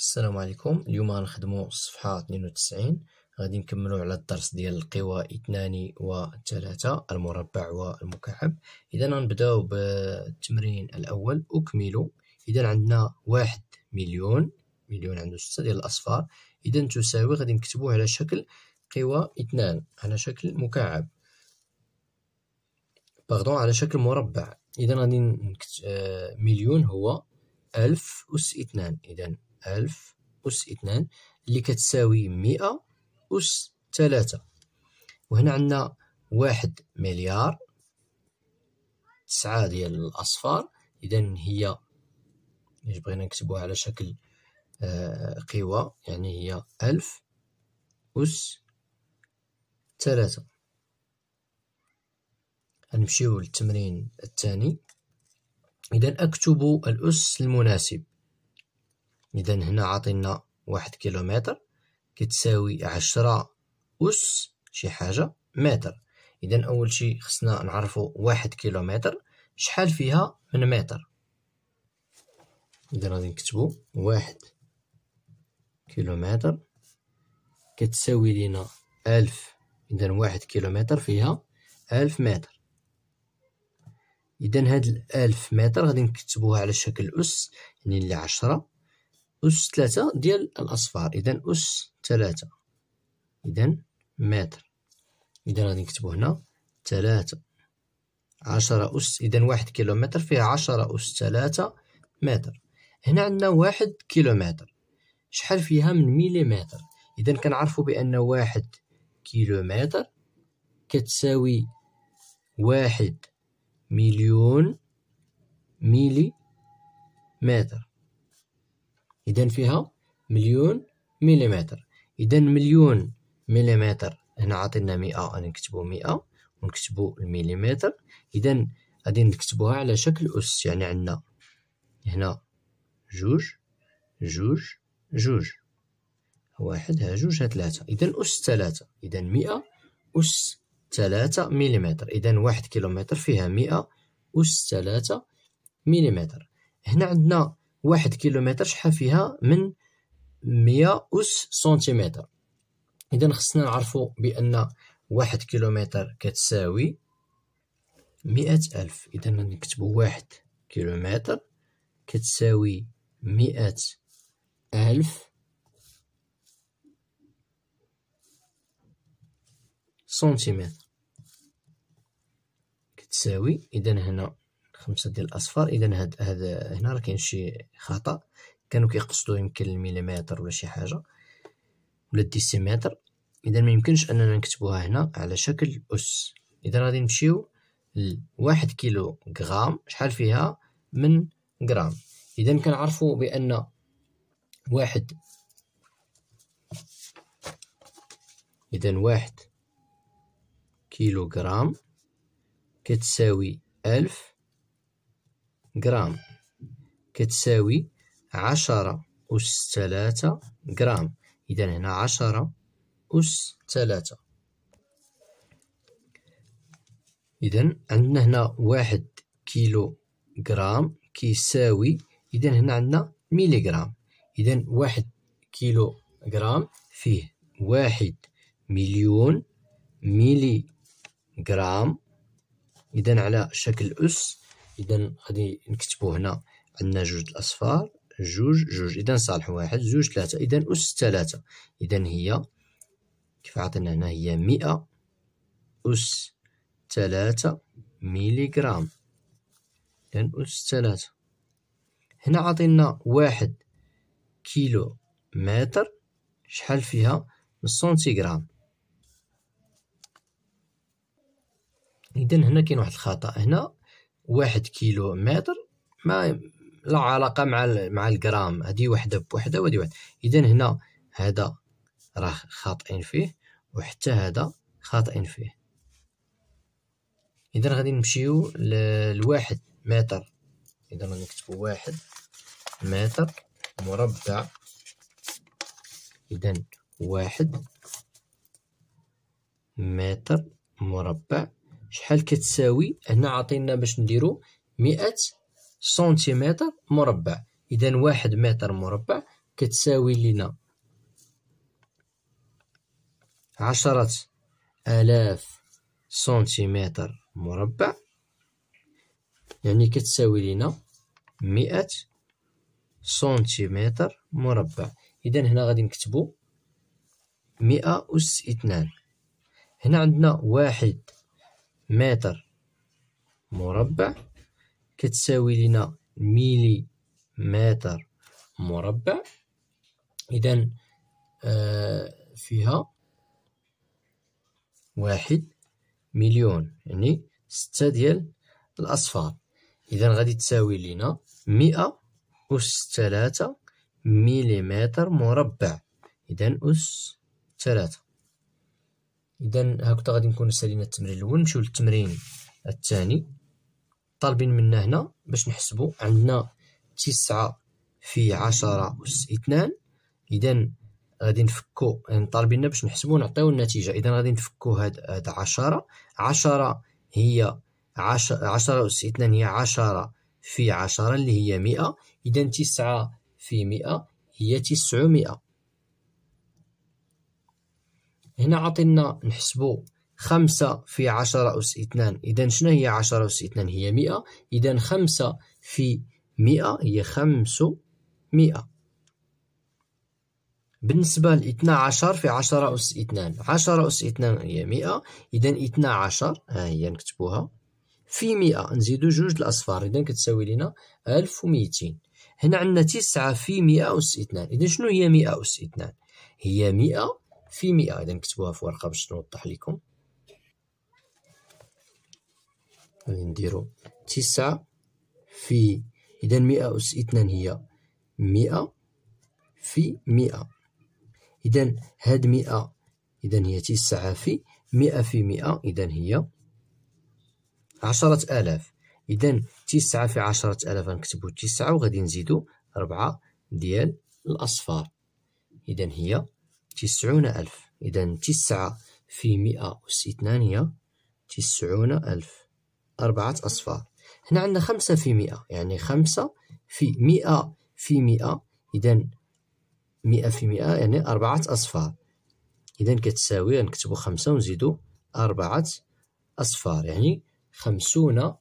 السلام عليكم اليوم غنخدمو الصفحة 92 غادي نكملو على الدرس ديال القوى اثنان ثلاثة المربع والمكعب اذا غنبداو بالتمرين الاول اكملو اذا عندنا واحد مليون مليون عنده ستة ديال الاصفار اذا تساوي غادي نكتبوه على شكل قوى اثنان على شكل مكعب باردون على شكل مربع اذا غادي نكتب آه، مليون هو ألف أس اثنان اذا ألف أس اثنان اللي كتساوي مئة أس ثلاثة وهنا عندنا واحد مليار تسعة ديال الأصفار إذا هي إذا بغينا نكتبوها على شكل آه، قوى يعني هي ألف أس ثلاثة غنمشيو للتمرين الثاني إذا أكتب الأس المناسب إذا هنا عطينا واحد كيلومتر كتساوي عشرة أس شي حاجة متر إذا أول شي خصنا نعرفو واحد كيلومتر شحال فيها من متر إذا غادي نكتبو واحد كيلومتر كتساوي لينا ألف إذا واحد كيلومتر فيها ألف متر إذا هاد الألف متر غادي نكتبوها على شكل أس يعني اللي عشرة أس ثلاثة ديال الأصفار إذا أس ثلاثة إذا متر إذا غادي نكتبو هنا ثلاثة عشرة أس إذا واحد كيلومتر فيها عشرة أس ثلاثة متر هنا عندنا واحد كيلومتر شحال فيها من مليمتر إذا كنعرفو بأن واحد كيلومتر كتساوي واحد مليون ميلي متر إذا فيها مليون مليمتر إذا مليون مليمتر هنا عطينا مئة نكتبو مئة ونكتبو المليمتر إذا غادي نكتبوها على شكل أس يعني عندنا هنا جوج جوج جوج واحد ها جوج ها ثلاثة إذا أس ثلاثة إذا مئة أس ثلاثة مليمتر إذا واحد كيلومتر فيها مئة أس ثلاثة مليمتر هنا عندنا واحد كيلومتر شحال فيها من مية أس سنتيمتر إذا خصنا نعرفو بأن واحد كيلومتر كتساوي مئة ألف إذا نكتبو واحد كيلومتر كتساوي مئة ألف سنتيمتر كتساوي إذا هنا خمسة ديال الاصفار اذا هاد هاد هنا راه كاين شي خطا كانوا كيقصدوا يمكن المليمتر ولا شي حاجه ولا الديسيمتر اذا ما يمكنش اننا نكتبوها هنا على شكل اس اذا غادي نمشيو لواحد كيلو غرام شحال فيها من غرام اذا كنعرفوا بان واحد اذا واحد كيلو غرام كتساوي ألف غرام كتساوي عشرة أس ثلاثة غرام إذا هنا عشرة أس ثلاثة إذا عندنا هنا واحد كيلو غرام كيساوي إذا هنا عندنا غرام إذا واحد كيلو غرام فيه واحد مليون ميلي غرام إذا على شكل أس اذا غادي نكتبو هنا عندنا جوج الاصفار جوج جوج اذا صالح واحد جوج ثلاثة اذا اس ثلاثة اذا هي كيف عطينا هنا هي مئة اس ثلاثة ميليغرام اذا اس ثلاثة هنا عطينا واحد كيلو متر شحال فيها سنتيغرام اذا هنا كاين واحد الخطا هنا واحد كيلو متر ما لا علاقه مع مع الجرام هذه وحده بوحده وهذه وحده اذا هنا هذا راه خاطئين فيه وحتى هذا خاطئين فيه اذا غادي نمشيو لواحد متر اذا نكتبوا واحد متر مربع اذا واحد متر مربع شحال كتساوي هنا عطينا باش نديرو مئة سنتيمتر مربع إذا واحد متر مربع كتساوي لنا عشرة آلاف سنتيمتر مربع يعني كتساوي لنا مئة سنتيمتر مربع إذا هنا غادي نكتبو مئة أس اثنان هنا عندنا واحد متر مربع كتساوي لنا ميلي متر مربع إذا آه فيها واحد مليون يعني ستة ديال الأصفار إذا غادي تساوي لنا مئة أس ثلاثة مليمتر مربع إذا أس ثلاثة إذا هاكدا غادي نكون سالينا التمرين الأول نمشيو للتمرين الثاني طالبين منا هنا باش نحسبو عندنا تسعة في عشرة أس اثنان إذا غادي نفكو يعني طالبين باش نحسبو نعطيو النتيجة إذا غادي نفكو هاد هاد عشرة عشرة هي عشرة أس اثنان هي عشرة في عشرة اللي هي مئة إذا تسعة في مئة هي 900 هنا عطينا نحسبو خمسة في عشرة أس اثنان إذا شنو هي عشرة أس اثنان هي مئة إذا خمسة في مئة هي خمس مئة بالنسبة لاثنا عشر في عشرة أس اثنان عشرة أس اثنان هي مئة إذا اثنا عشر ها هي نكتبوها في مئة نزيدو جوج الأصفار إذا كتساوي لينا ألف وميتين هنا عندنا تسعة في مئة أس اثنان إذا شنو هي مئة أس اثنان هي مئة في مئة إذا نكتبوها في ورقة باش نوضح لكم غادي نديرو تسعة في إذا مئة أس اثنان هي مئة في مئة إذا هاد مئة إذا هي تسعة في مئة في مئة إذا هي عشرة آلاف إذا تسعة في عشرة آلاف غنكتبو تسعة وغادي نزيدو ربعة ديال الأصفار إذا هي تسعون ألف إذا تسعة في مئة اثنان هي تسعون ألف أربعة أصفار هنا عندنا خمسة في مئة يعني خمسة في مئة في مئة إذا مئة في مئة يعني أربعة أصفار إذا كتساوي نكتبو خمسة ونزيدو أربعة أصفار يعني خمسون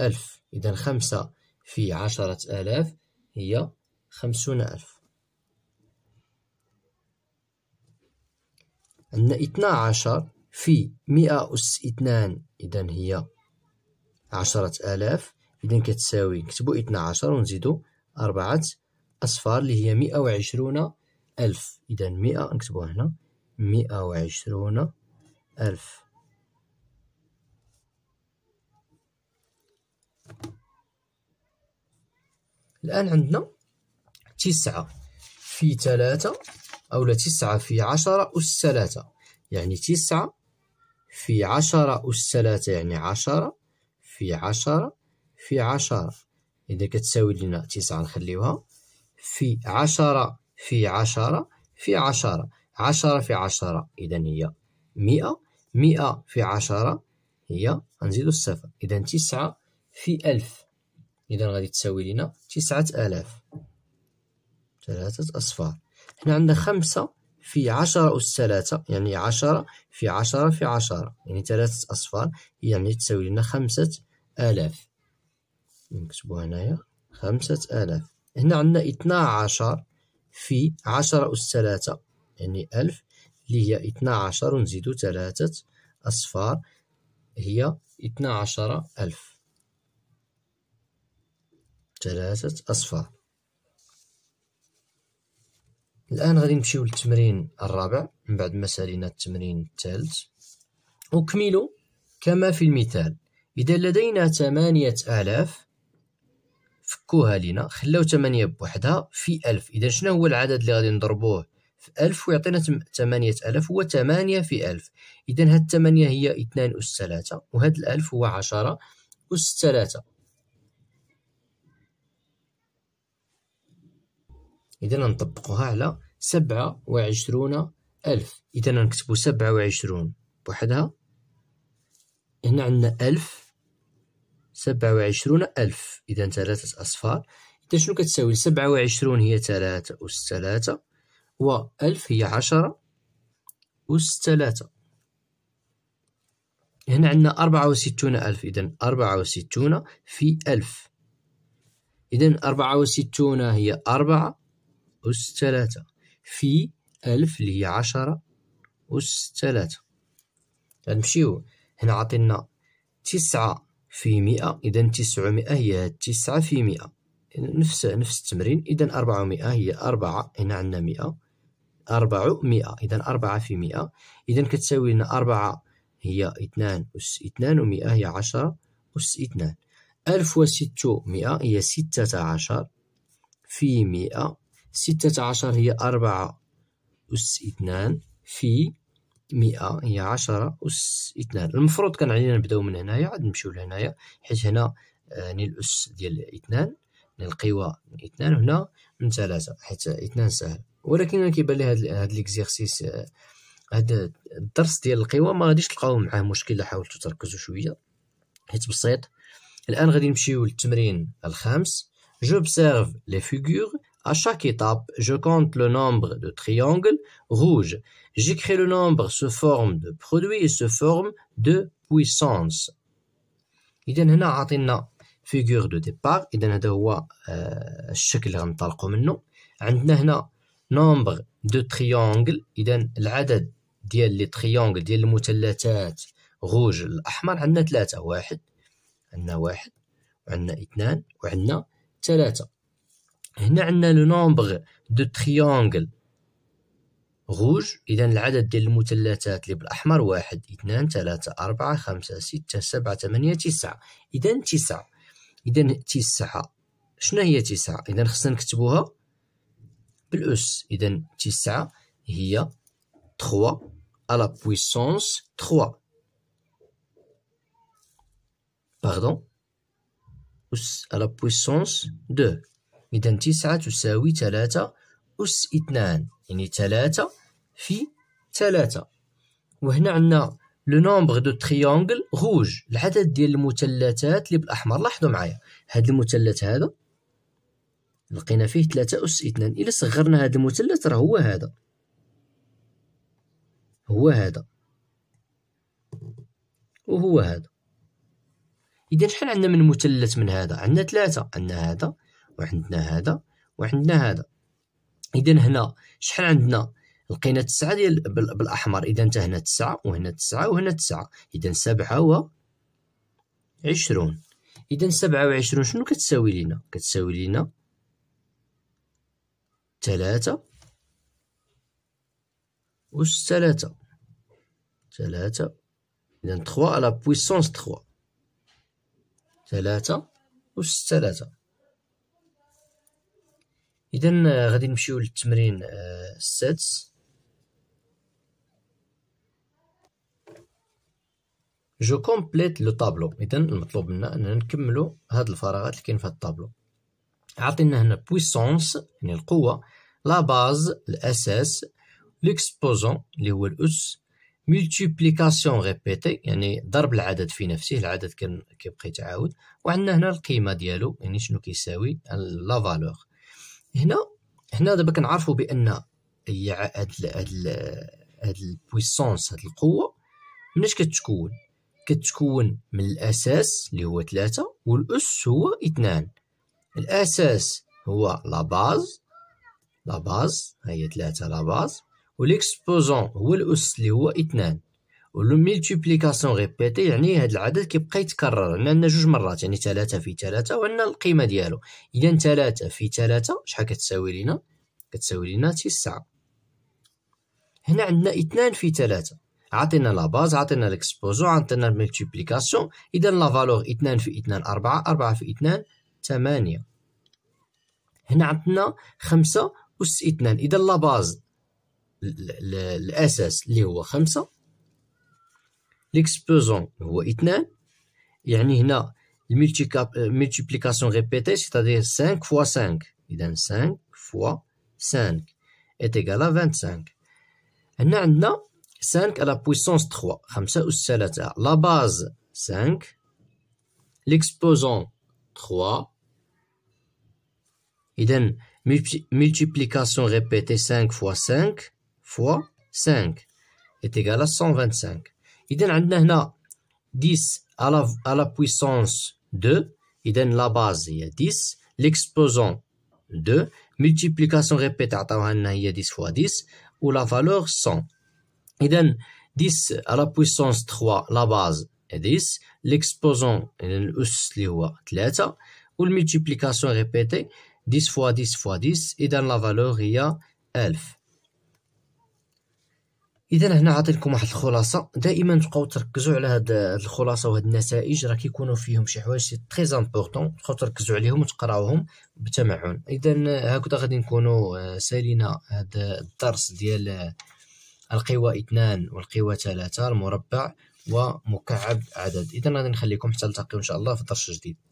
ألف إذا خمسة في عشرة آلاف هي خمسون ألف اثنا 12 في 102 إذا هي عشرة آلاف إذا كتساوي نكتبو 12 ونزيدو أربعة أصفار اللي هي مئة وعشرون ألف إذا مئة نكتبوها هنا مئة وعشرون ألف الآن عندنا تسعة في ثلاثة أو تسعة في عشرة أس ثلاثة يعني تسعة في عشرة أس ثلاثة يعني عشرة في عشرة في عشرة إذا كتساوي لنا تسعة نخليوها في عشرة في عشرة في عشرة عشرة في عشرة إذا هي مئة مئة في عشرة هي نزيد الصفر إذا تسعة في ألف إذا غادي تساوي لنا تسعة آلاف ثلاثة أصفار هنا عندنا خمسة في عشرة أس ثلاثة يعني عشرة في عشرة في عشرة يعني ثلاثة أصفار يعني تساوي لنا خمسة آلاف نكتبوها هنايا خمسة آلاف هنا عندنا اثنا عشر في عشرة أس ثلاثة يعني ألف اللي هي اثنا عشر ونزيدو ثلاثة أصفار هي اثنا عشر ألف ثلاثة أصفار الآن غادي نمشيو للتمرين الرابع من بعد ما سالينا التمرين الثالث وكملوا كما في المثال إذا لدينا ثمانية آلاف فكوها لينا خلاو ثمانية بوحدها في ألف إذا شنو هو العدد اللي غادي نضربوه في ألف ويعطينا ثمانية ألف هو ثمانية في ألف إذا هاد الثمانية هي اثنان أس ثلاثة وهاد الألف هو عشرة أس ثلاثة إذا نطبقها على سبعة وعشرون ألف إذا نكتبو سبعة وعشرون بوحدها هنا عندنا ألف سبعة وعشرون ألف إذا ثلاثة أصفار إذا شنو كتساوي سبعة وعشرون هي ثلاثة أس ثلاثة وألف هي عشرة أس ثلاثة هنا عندنا أربعة وستون ألف إذا أربعة وستون في ألف إذا أربعة وستون هي أربعة أس ثلاثة في ألف اللي هي عشرة أس ثلاثة غنمشيو هنا عطينا تسعة في مئة إذا تسعمائة هي تسعة في مئة نفس نفس التمرين إذا أربعمائة هي أربعة هنا عندنا مئة أربعمائة إذا أربعة في مئة إذا كتساوي لنا أربعة هي اثنان أس اثنان ومئة هي عشرة أس اثنان ألف وستمائة هي ستة عشر في مئة ستة عشر هي أربعة أس اثنان في مئة هي عشرة أس اثنان المفروض كان علينا نبداو من هنايا عاد نمشيو لهنايا حيت هنا يعني آه، الأس ديال اثنان القوى من اثنان هنا من ثلاثة حيت اثنان سهل ولكن أنا كيبان لي هاد ليكزيرسيس آه، هاد الدرس ديال القوى ما غاديش تلقاو معاه مشكل حاولتو تركزوا شوية حيت بسيط الآن غادي نمشيو للتمرين الخامس جوبسيرف لي فيغور À chaque étape, je compte le nombre de triangles rouges. J'écris le nombre sous forme de produit et sous forme de puissance. إذن هنا عاطينا فيغور دو ديبار إذن هذا هو آه، الشكل اللي غنطلقوا منه عندنا هنا نومبر دو تريونغل إذن العدد ديال لي تريونغل ديال المثلثات غوج الأحمر عندنا ثلاثة واحد عندنا واحد وعندنا اثنان وعندنا ثلاثة هنا عندنا لو نومبغ دو تريونغل غوج إذا العدد ديال المثلثات اللي بالأحمر واحد اثنان ثلاثة أربعة خمسة ستة سبعة ثمانية تسعة إذا تسعة إذا تسعة شنو هي تسعة إذا خصنا نكتبوها بالأس إذا تسعة هي تخوا على بويسونس تخوا باردون اس على بويسونس دو إذا تسعة تساوي ثلاثة أس اثنان يعني ثلاثة في ثلاثة وهنا عندنا لو نومبغ دو تريونغل غوج العدد ديال المثلثات اللي بالاحمر لاحظوا معايا هاد المثلث هذا لقينا فيه ثلاثة أس اثنان إلا صغرنا هاد المثلث راه هو هذا هو هذا وهو هذا إذا شحال عندنا من مثلث من هذا عندنا ثلاثة عندنا هذا وعندنا هذا وعندنا هذا اذا هنا شحال عندنا لقينا تسعة ديال بالاحمر اذا انت هنا تسعة وهنا تسعة وهنا تسعة اذا سبعة و عشرون اذا سبعة وعشرون شنو كتساوي لينا كتساوي لينا ثلاثة وش ثلاثة ثلاثة إذا تخوا على بويسونس تخوا ثلاثة وش ثلاثة إذا غادي نمشيو للتمرين آه، السادس جو كومبليت لو طابلو إذا المطلوب منا أننا نكملو هاد الفراغات اللي كاين في هاد الطابلو عطينا هنا بويسونس يعني القوة لا باز الأساس ليكسبوزون اللي هو الأس ملتيبليكاسيون ريبيتي يعني ضرب العدد في نفسه العدد كان كيبقى يتعاود وعندنا هنا القيمه ديالو يعني شنو كيساوي لا فالور هنا هنا دابا كنعرفوا بان هي هاد هاد البويسونس هاد القوه مناش كتكون كتكون من الاساس اللي هو ثلاثة والاس هو اثنان الاساس هو لا باز لا باز هي ثلاثة لا باز والاكسبوزون هو الاس اللي هو اثنان ولو ملتيبليكاسيون ريبيتي يعني هاد العدد كيبقى يتكرر عندنا عندنا جوج مرات يعني ثلاثة في ثلاثة وعندنا القيمة ديالو إذا ثلاثة في ثلاثة شحال كتساوي لينا كتساوي لينا تسعة هنا عندنا اثنان في ثلاثة عطينا لا باز عطينا ليكسبوزون عطينا الملتيبليكاسيون إذا لا فالور اثنان في اثنان أربعة أربعة في اثنان ثمانية هنا عندنا خمسة أس اثنان إذا لا باز الأساس اللي هو خمسة l'exposant Il y a هنا multiplication répétée, c'est-à-dire 5 fois 5 اذا 5 fois 5 est égal à 25 هنا عندنا 5 à la puissance 3 la base 5 l'exposant 3 اذا multiplication répétée 5 fois 5 fois 5 est égal à 125 إذا عندنا هنا 10 à la puissance 2 la base est هي 10 l'exposant 2 multiplication répétée عطاوها لنا 10 fois 10 ou la valeur 100 إذا 10 à la puissance 3 la base est 10 l'exposant est اللي هو 3 ou multiplication répétée 10 fois 10 fois 10 la valeur هي 1000 اذا هنا لكم واحد الخلاصه دائما تبقاو تركزوا على هاد الخلاصه وهاد النتائج راه كيكونوا فيهم شي حوايج سي تري امبورطون تبقاو تركزوا عليهم وتقراوهم بتمعن اذا هكذا غادي نكونوا آه، سالينا هاد الدرس ديال آه، القوى اثنان والقوى ثلاثة المربع ومكعب عدد اذا غادي نخليكم حتى نلتقيو ان شاء الله في درس جديد